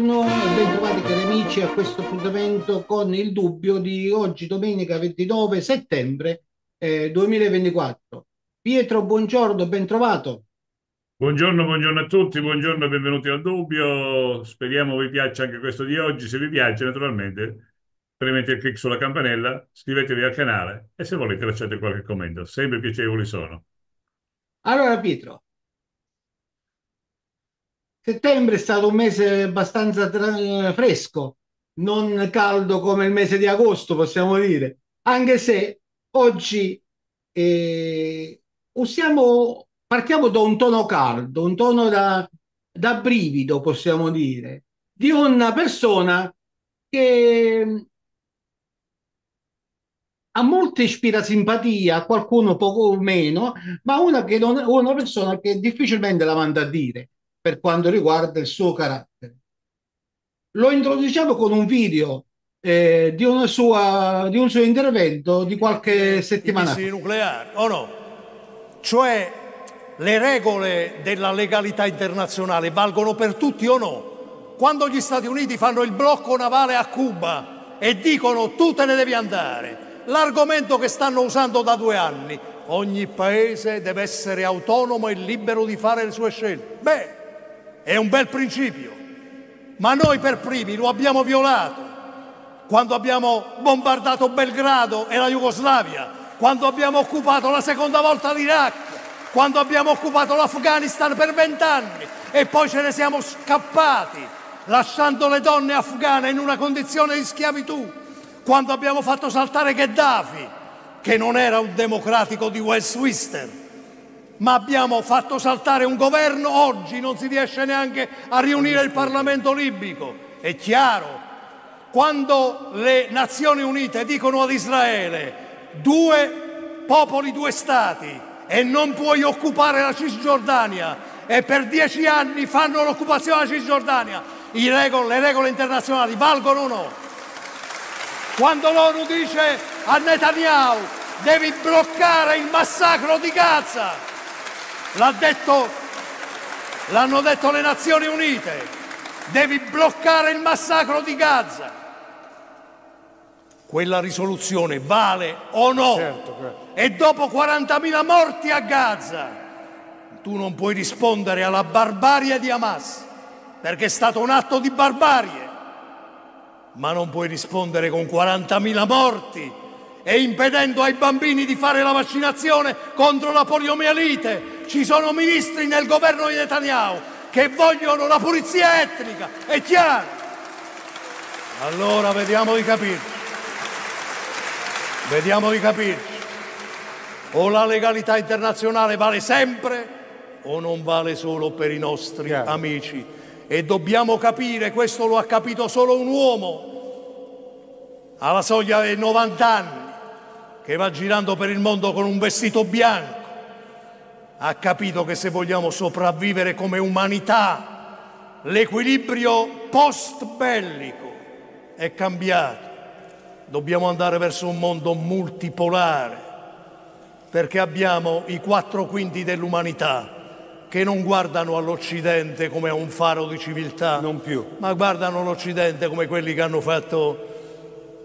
buongiorno e bentrovati cari amici a questo appuntamento con il dubbio di oggi domenica 29 settembre eh, 2024. Pietro, buongiorno, bentrovato. Buongiorno, buongiorno a tutti, buongiorno e benvenuti al dubbio. Speriamo vi piaccia anche questo di oggi. Se vi piace, naturalmente, premete il clic sulla campanella, iscrivetevi al canale e se volete lasciate qualche commento. Sempre piacevoli sono. Allora, Pietro, Settembre è stato un mese abbastanza fresco, non caldo come il mese di agosto, possiamo dire, anche se oggi eh, usiamo, partiamo da un tono caldo, un tono da, da brivido, possiamo dire, di una persona che mm, a molti ispira simpatia, qualcuno poco o meno, ma una, che non, una persona che difficilmente la manda a dire per quanto riguarda il suo carattere. Lo introduciamo con un video eh, di, sua, di, un suo intervento di qualche settimana fa. nucleare, o oh no? Cioè le regole della legalità internazionale valgono per tutti o no? Quando gli Stati Uniti fanno il blocco navale a Cuba e dicono tu te ne devi andare, l'argomento che stanno usando da due anni, ogni paese deve essere autonomo e libero di fare le sue scelte. Beh, è un bel principio, ma noi per primi lo abbiamo violato quando abbiamo bombardato Belgrado e la Jugoslavia, quando abbiamo occupato la seconda volta l'Iraq, quando abbiamo occupato l'Afghanistan per vent'anni e poi ce ne siamo scappati, lasciando le donne afghane in una condizione di schiavitù, quando abbiamo fatto saltare Gheddafi, che non era un democratico di Westminster ma abbiamo fatto saltare un governo, oggi non si riesce neanche a riunire il Parlamento libico. È chiaro, quando le Nazioni Unite dicono ad Israele due popoli, due stati e non puoi occupare la Cisgiordania e per dieci anni fanno l'occupazione della Cisgiordania, regole, le regole internazionali valgono o no? Quando l'ONU dice a Netanyahu devi bloccare il massacro di Gaza, L'ha detto, l'hanno detto le Nazioni Unite. Devi bloccare il massacro di Gaza. Quella risoluzione vale o no? Certo, certo. E dopo 40.000 morti a Gaza, tu non puoi rispondere alla barbarie di Hamas, perché è stato un atto di barbarie, ma non puoi rispondere con 40.000 morti e impedendo ai bambini di fare la vaccinazione contro la poliomielite. Ci sono ministri nel governo di Netanyahu che vogliono la pulizia etnica, è chiaro. Allora vediamo di capirci. Vediamo di capirci. O la legalità internazionale vale sempre o non vale solo per i nostri chiaro. amici. E dobbiamo capire, questo lo ha capito solo un uomo alla soglia dei 90 anni, che va girando per il mondo con un vestito bianco, ha capito che se vogliamo sopravvivere come umanità, l'equilibrio post-bellico è cambiato. Dobbiamo andare verso un mondo multipolare, perché abbiamo i quattro quinti dell'umanità che non guardano all'Occidente come a un faro di civiltà, ma guardano l'Occidente come quelli che hanno fatto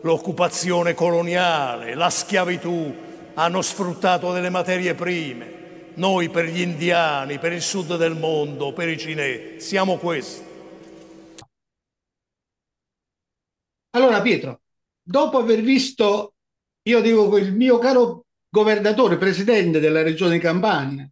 l'occupazione coloniale, la schiavitù hanno sfruttato delle materie prime. Noi per gli indiani, per il sud del mondo, per i cinesi, siamo questi. Allora Pietro, dopo aver visto, io dico, il mio caro governatore, presidente della regione Campania,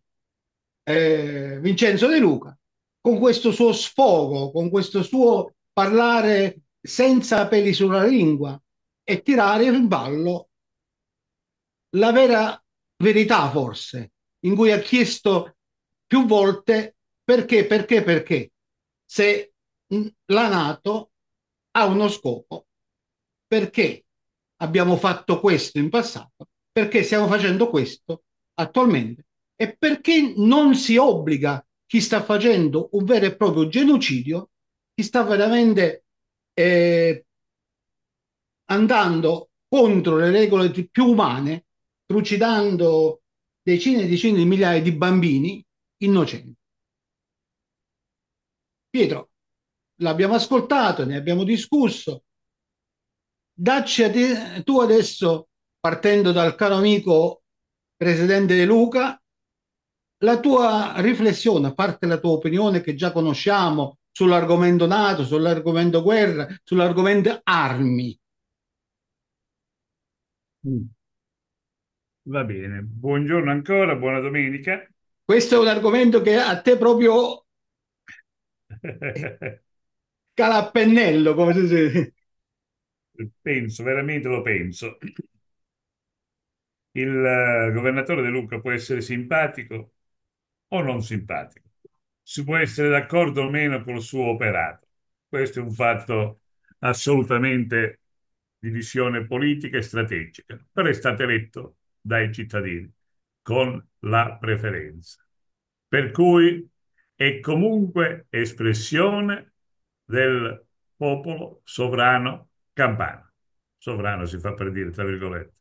eh, Vincenzo De Luca, con questo suo sfogo, con questo suo parlare senza peli sulla lingua, e tirare in ballo la vera verità, forse, in cui ha chiesto più volte perché, perché, perché, se la Nato ha uno scopo, perché abbiamo fatto questo in passato, perché stiamo facendo questo attualmente e perché non si obbliga chi sta facendo un vero e proprio genocidio, chi sta veramente eh, andando contro le regole più umane, trucidando decine e decine di migliaia di bambini innocenti. Pietro, l'abbiamo ascoltato, ne abbiamo discusso. Dacci a te, tu adesso, partendo dal caro amico presidente De Luca, la tua riflessione, a parte la tua opinione che già conosciamo sull'argomento NATO, sull'argomento guerra, sull'argomento armi, Mm. Va bene, buongiorno ancora, buona domenica. Questo è un argomento che a te proprio cala a pennello, come si dice. Penso, veramente lo penso. Il eh, governatore De Luca può essere simpatico o non simpatico. Si può essere d'accordo o meno col suo operato. Questo è un fatto assolutamente di visione politica e strategica, però è stato eletto dai cittadini con la preferenza. Per cui è comunque espressione del popolo sovrano campano. Sovrano si fa per dire, tra virgolette.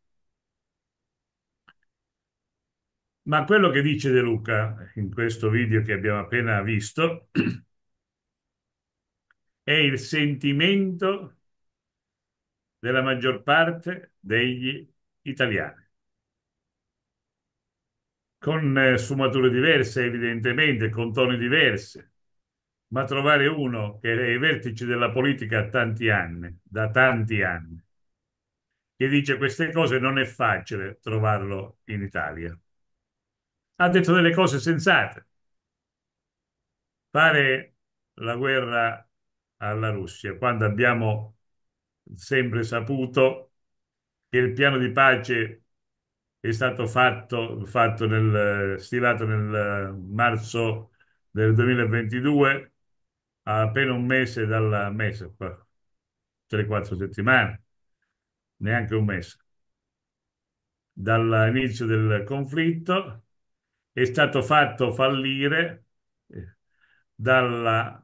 Ma quello che dice De Luca in questo video che abbiamo appena visto è il sentimento della maggior parte degli italiani. Con eh, sfumature diverse, evidentemente, con toni diversi, ma trovare uno che è ai vertici della politica da tanti anni, da tanti anni, che dice queste cose non è facile trovarlo in Italia. Ha detto delle cose sensate. Fare la guerra alla Russia quando abbiamo sempre saputo che il piano di pace è stato fatto, fatto nel, stilato nel eh, marzo del 2022, a appena un mese dal mese, 3-4 settimane, neanche un mese, dall'inizio del conflitto, è stato fatto fallire eh, dalla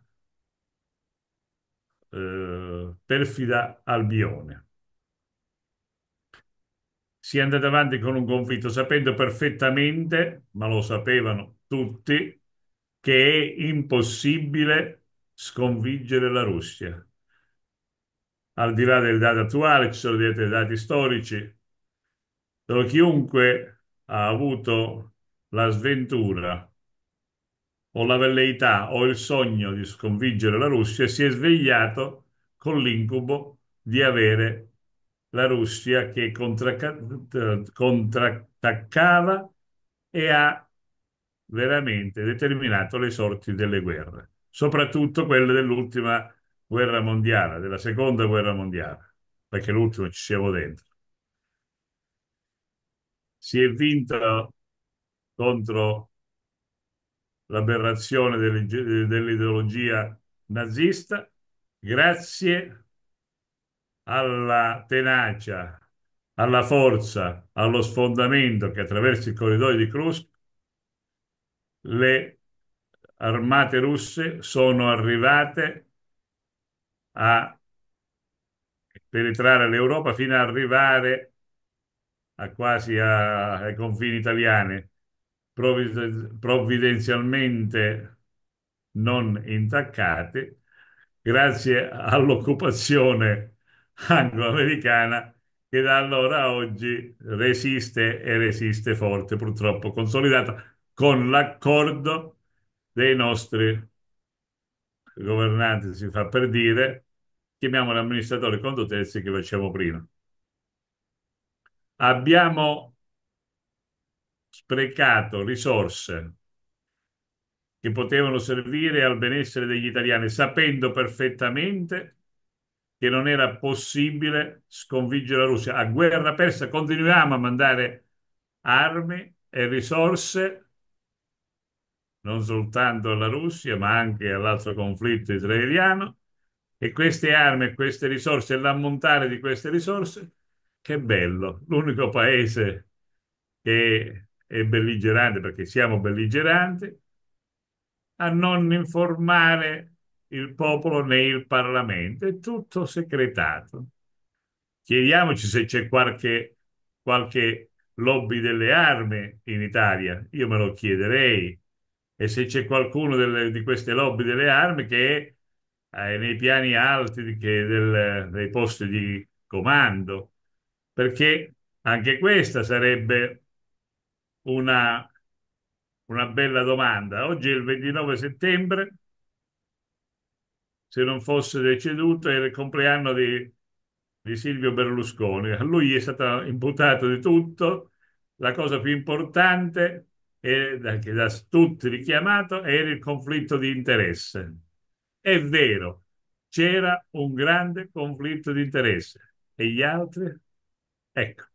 eh, perfida Albione. Si è andato avanti con un conflitto sapendo perfettamente, ma lo sapevano tutti, che è impossibile sconfiggere la Russia. Al di là delle date attuali, ci sono dei dati storici, dove chiunque ha avuto la sventura o la velleità o il sogno di sconfiggere la Russia, si è svegliato con l'incubo di avere la Russia che contrattaccava e ha veramente determinato le sorti delle guerre, soprattutto quelle dell'ultima guerra mondiale, della seconda guerra mondiale, perché l'ultima ci siamo dentro. Si è vinto contro l'aberrazione dell'ideologia nazista, grazie alla tenacia, alla forza, allo sfondamento che attraverso i corridoi di Kursk le armate russe sono arrivate a penetrare l'Europa fino ad arrivare a quasi a, ai confini italiani provvidenzialmente non intaccati grazie all'occupazione anglo-americana che da allora a oggi resiste e resiste forte, purtroppo consolidata, con l'accordo dei nostri governanti, si fa per dire, chiamiamoli amministratori condoterzi che facevo prima. Abbiamo sprecato risorse che potevano servire al benessere degli italiani, sapendo perfettamente che non era possibile sconfiggere la Russia. A guerra persa continuiamo a mandare armi e risorse non soltanto alla Russia, ma anche all'altro conflitto israeliano. E queste armi, e queste risorse, l'ammontare di queste risorse, che bello! L'unico paese che e belligerante, perché siamo belligeranti, a non informare il popolo né il Parlamento. È tutto segretato. Chiediamoci se c'è qualche, qualche lobby delle armi in Italia. Io me lo chiederei. E se c'è qualcuno delle, di queste lobby delle armi che è eh, nei piani alti di, del, dei posti di comando, perché anche questa sarebbe una, una bella domanda. Oggi è il 29 settembre, se non fosse deceduto, era il compleanno di, di Silvio Berlusconi. A lui è stato imputato di tutto. La cosa più importante, è, che da tutti richiamato, era il conflitto di interesse. È vero, c'era un grande conflitto di interesse. E gli altri? Ecco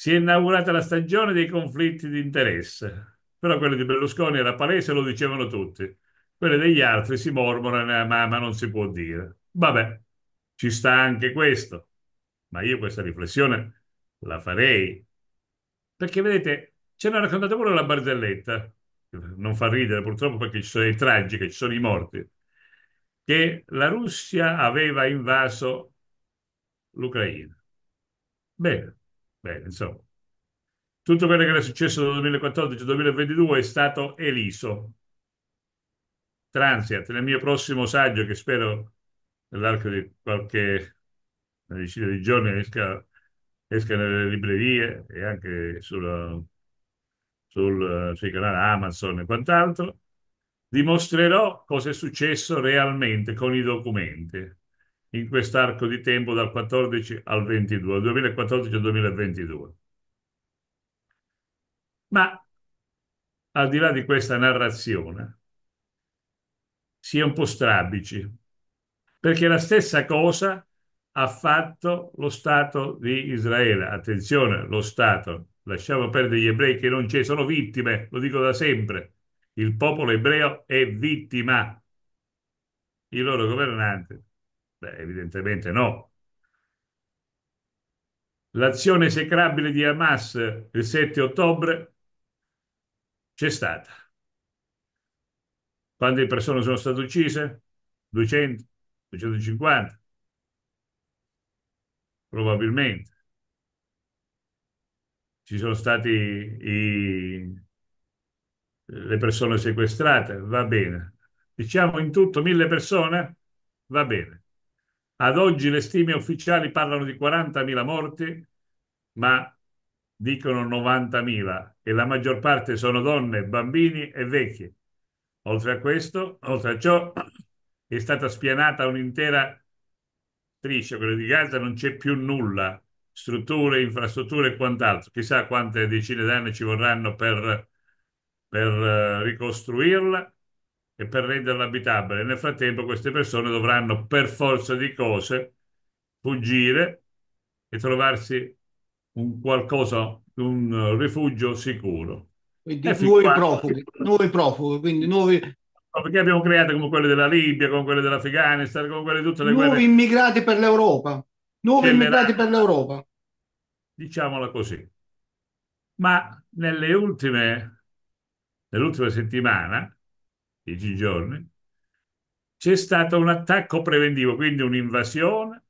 si è inaugurata la stagione dei conflitti di interesse. Però quello di Berlusconi era palese, lo dicevano tutti. Quelle degli altri si mormorano, ma, ma non si può dire. Vabbè, ci sta anche questo. Ma io questa riflessione la farei. Perché vedete, ce l'ha raccontata pure la barzelletta, non fa ridere purtroppo perché ci sono i tragici, ci sono i morti, che la Russia aveva invaso l'Ucraina. Bene, Beh, insomma, tutto quello che era successo dal 2014 al 2022 è stato eliso. Transiat, nel mio prossimo saggio, che spero nell'arco di qualche decina di giorni esca, esca nelle librerie e anche sulla, sul, sui canali Amazon e quant'altro, dimostrerò cosa è successo realmente con i documenti in quest'arco di tempo dal 14 al 22, 2014 al 2022. Ma al di là di questa narrazione, si è un po' strabici, perché la stessa cosa ha fatto lo Stato di Israele. Attenzione, lo Stato, lasciamo perdere gli ebrei che non ci sono vittime, lo dico da sempre, il popolo ebreo è vittima, i loro governanti Beh, evidentemente no. L'azione esecrabile di Hamas il 7 ottobre c'è stata. Quante persone sono state uccise? 200? 250? Probabilmente. Ci sono stati i... le persone sequestrate, va bene. Diciamo in tutto mille persone, va bene. Ad oggi le stime ufficiali parlano di 40.000 morti, ma dicono 90.000 e la maggior parte sono donne, bambini e vecchi. Oltre a questo, oltre a ciò, è stata spianata un'intera striscia, quella di Gaza, non c'è più nulla, strutture, infrastrutture e quant'altro. Chissà quante decine d'anni ci vorranno per, per eh, ricostruirla e per renderla abitabile. Nel frattempo queste persone dovranno per forza di cose fuggire e trovarsi un qualcosa, un rifugio sicuro. Quindi nuovi profughi, nuovi profughi, quindi nuovi... Perché abbiamo creato come quelli della Libia, con quelli dell'Afghanistan, con quelle di tutte le nuovi guerre... immigrati per l'Europa, nuovi immigrati per l'Europa. Diciamola così. Ma nelle ultime, nell'ultima settimana dieci giorni, c'è stato un attacco preventivo, quindi un'invasione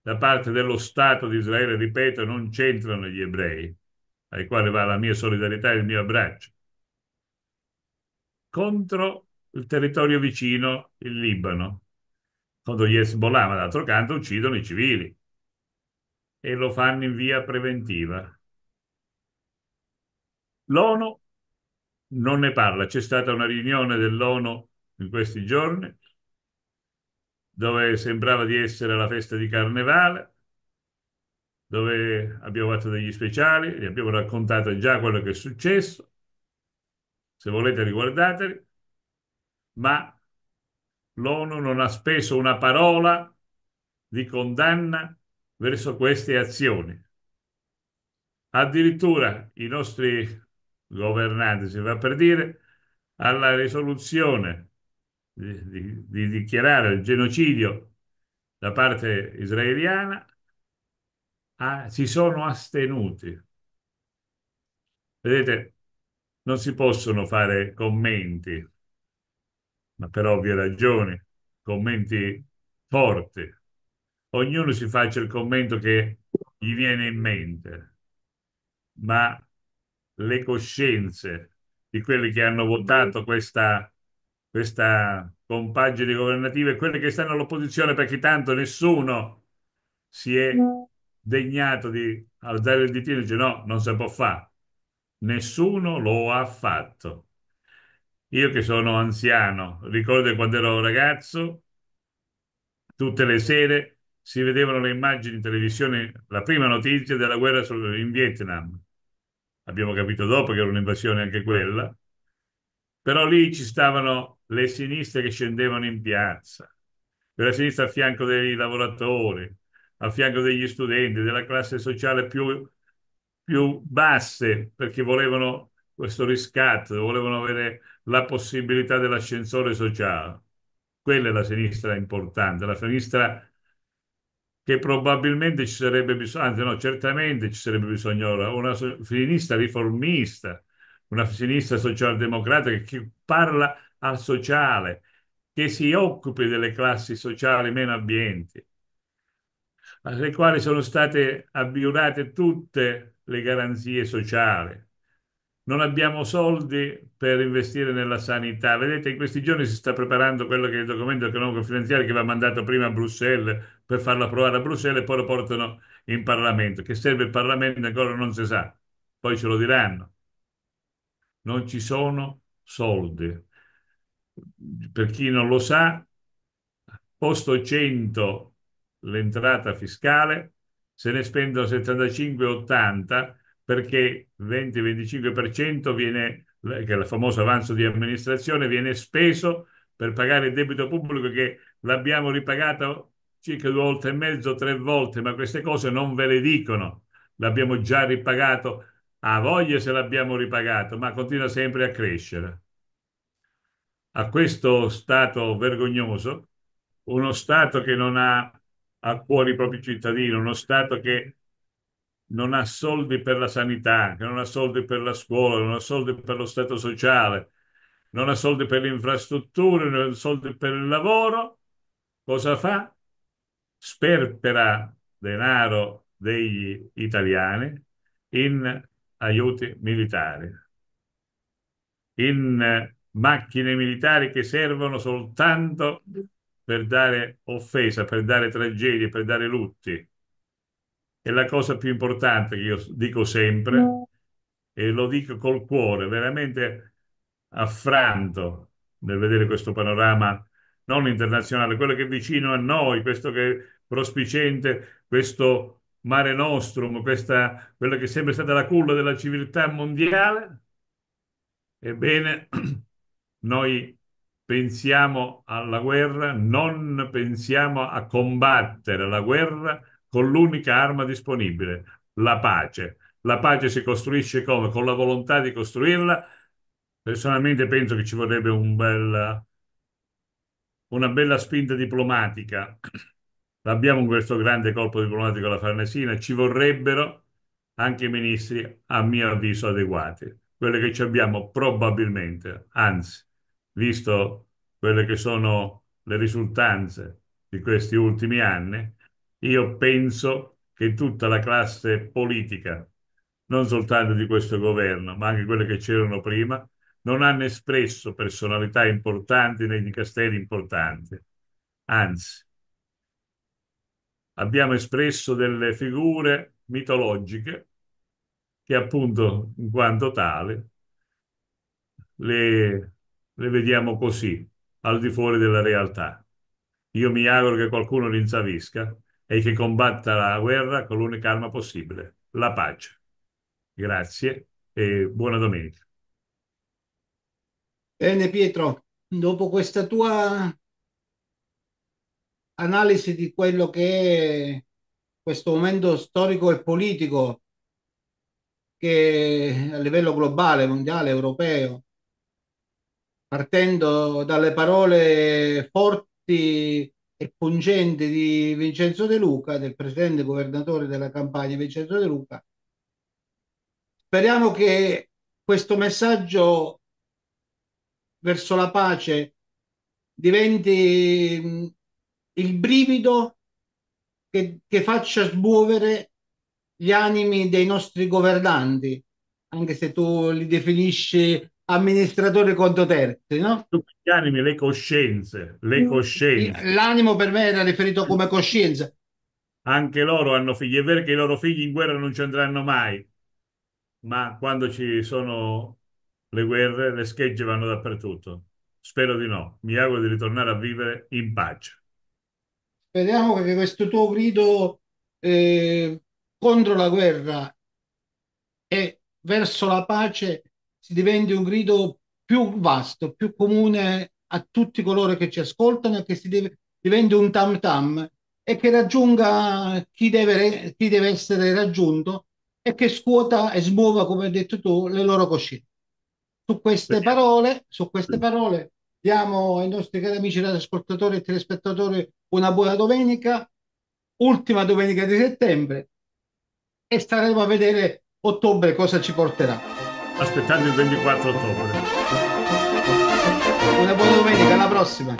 da parte dello Stato di Israele, ripeto, non c'entrano gli ebrei, ai quali va la mia solidarietà e il mio abbraccio, contro il territorio vicino, il Libano, contro gli Hezbollah, ma d'altro canto uccidono i civili e lo fanno in via preventiva. L'ONU non ne parla. C'è stata una riunione dell'ONU in questi giorni dove sembrava di essere la festa di carnevale, dove abbiamo fatto degli speciali, vi abbiamo raccontato già quello che è successo. Se volete riguardateli, ma l'ONU non ha speso una parola di condanna verso queste azioni. Addirittura i nostri governanti, si va per dire, alla risoluzione di, di, di dichiarare il genocidio da parte israeliana, a, ah, si sono astenuti. Vedete, non si possono fare commenti, ma per ovvie ragioni, commenti forti. Ognuno si faccia il commento che gli viene in mente, ma le coscienze di quelli che hanno votato mm. questa, questa compagine governativa e quelli che stanno all'opposizione perché tanto nessuno si è degnato di alzare il ditino e dire no, non si può fare. Nessuno lo ha fatto. Io che sono anziano, ricordo quando ero ragazzo, tutte le sere si vedevano le immagini in televisione, la prima notizia della guerra in Vietnam abbiamo capito dopo che era un'invasione anche quella, però lì ci stavano le sinistre che scendevano in piazza, quella sinistra a fianco dei lavoratori, a fianco degli studenti, della classe sociale più, più basse, perché volevano questo riscatto, volevano avere la possibilità dell'ascensore sociale. Quella è la sinistra importante, la sinistra che probabilmente ci sarebbe bisogno, anzi no, certamente ci sarebbe bisogno ora, una sinistra riformista, una sinistra socialdemocratica che parla al sociale, che si occupi delle classi sociali meno abbienti, alle quali sono state abbiurate tutte le garanzie sociali, non abbiamo soldi per investire nella sanità. Vedete, in questi giorni si sta preparando quello che è il documento economico e finanziario che va mandato prima a Bruxelles per farlo approvare a Bruxelles e poi lo portano in Parlamento. Che serve il Parlamento ancora non si sa, poi ce lo diranno. Non ci sono soldi. Per chi non lo sa, posto 100 l'entrata fiscale, se ne spendono 75-80 perché 20-25% viene, che è il famoso avanzo di amministrazione, viene speso per pagare il debito pubblico che l'abbiamo ripagato circa due volte e mezzo, tre volte, ma queste cose non ve le dicono. L'abbiamo già ripagato, a voglia se l'abbiamo ripagato, ma continua sempre a crescere. A questo stato vergognoso, uno Stato che non ha a cuore i propri cittadini, uno Stato che non ha soldi per la sanità, che non ha soldi per la scuola, non ha soldi per lo Stato sociale, non ha soldi per le infrastrutture, non ha soldi per il lavoro, cosa fa? Sperpera denaro degli italiani in aiuti militari, in macchine militari che servono soltanto per dare offesa, per dare tragedie, per dare lutti è la cosa più importante che io dico sempre mm. e lo dico col cuore, veramente affranto nel vedere questo panorama non internazionale, quello che è vicino a noi, questo che è prospicente, questo mare nostrum, questa, quella che è sempre stata la culla della civiltà mondiale. Ebbene, noi pensiamo alla guerra, non pensiamo a combattere la guerra, con l'unica arma disponibile, la pace. La pace si costruisce come? Con la volontà di costruirla. Personalmente penso che ci vorrebbe un bel, una bella spinta diplomatica. Abbiamo questo grande colpo diplomatico alla Farnesina. Ci vorrebbero anche i ministri, a mio avviso, adeguati. Quelle che ci abbiamo probabilmente, anzi, visto quelle che sono le risultanze di questi ultimi anni, io penso che tutta la classe politica, non soltanto di questo governo, ma anche quelle che c'erano prima, non hanno espresso personalità importanti nei castelli importanti. Anzi, abbiamo espresso delle figure mitologiche che appunto in quanto tale le, le vediamo così, al di fuori della realtà. Io mi auguro che qualcuno li rinsavisca e che combatta la guerra con l'unica arma possibile, la pace. Grazie e buona domenica. Bene Pietro, dopo questa tua analisi di quello che è questo momento storico e politico che a livello globale, mondiale, europeo, partendo dalle parole forti e pungente di Vincenzo De Luca, del presidente governatore della campagna Vincenzo De Luca. Speriamo che questo messaggio verso la pace diventi il brivido che, che faccia smuovere gli animi dei nostri governanti, anche se tu li definisci amministratore conto terzi, no? gli animi, le coscienze, le mm. coscienze. L'animo per me era riferito come coscienza. Anche loro hanno figli, è vero che i loro figli in guerra non ci andranno mai, ma quando ci sono le guerre, le schegge vanno dappertutto. Spero di no, mi auguro di ritornare a vivere in pace. Speriamo che questo tuo grido eh, contro la guerra e verso la pace si diventi un grido più vasto, più comune a tutti coloro che ci ascoltano e che si deve, diventi un tam tam e che raggiunga chi deve, chi deve essere raggiunto e che scuota e smuova, come hai detto tu, le loro coscienze. Su queste parole, su queste parole diamo ai nostri cari amici ascoltatori e telespettatori una buona domenica, ultima domenica di settembre e staremo a vedere ottobre cosa ci porterà aspettando il 24 ottobre. Una buona domenica, alla prossima!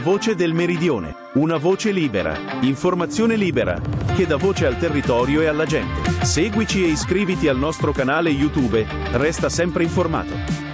voce del meridione, una voce libera, informazione libera, che dà voce al territorio e alla gente. Seguici e iscriviti al nostro canale YouTube, resta sempre informato.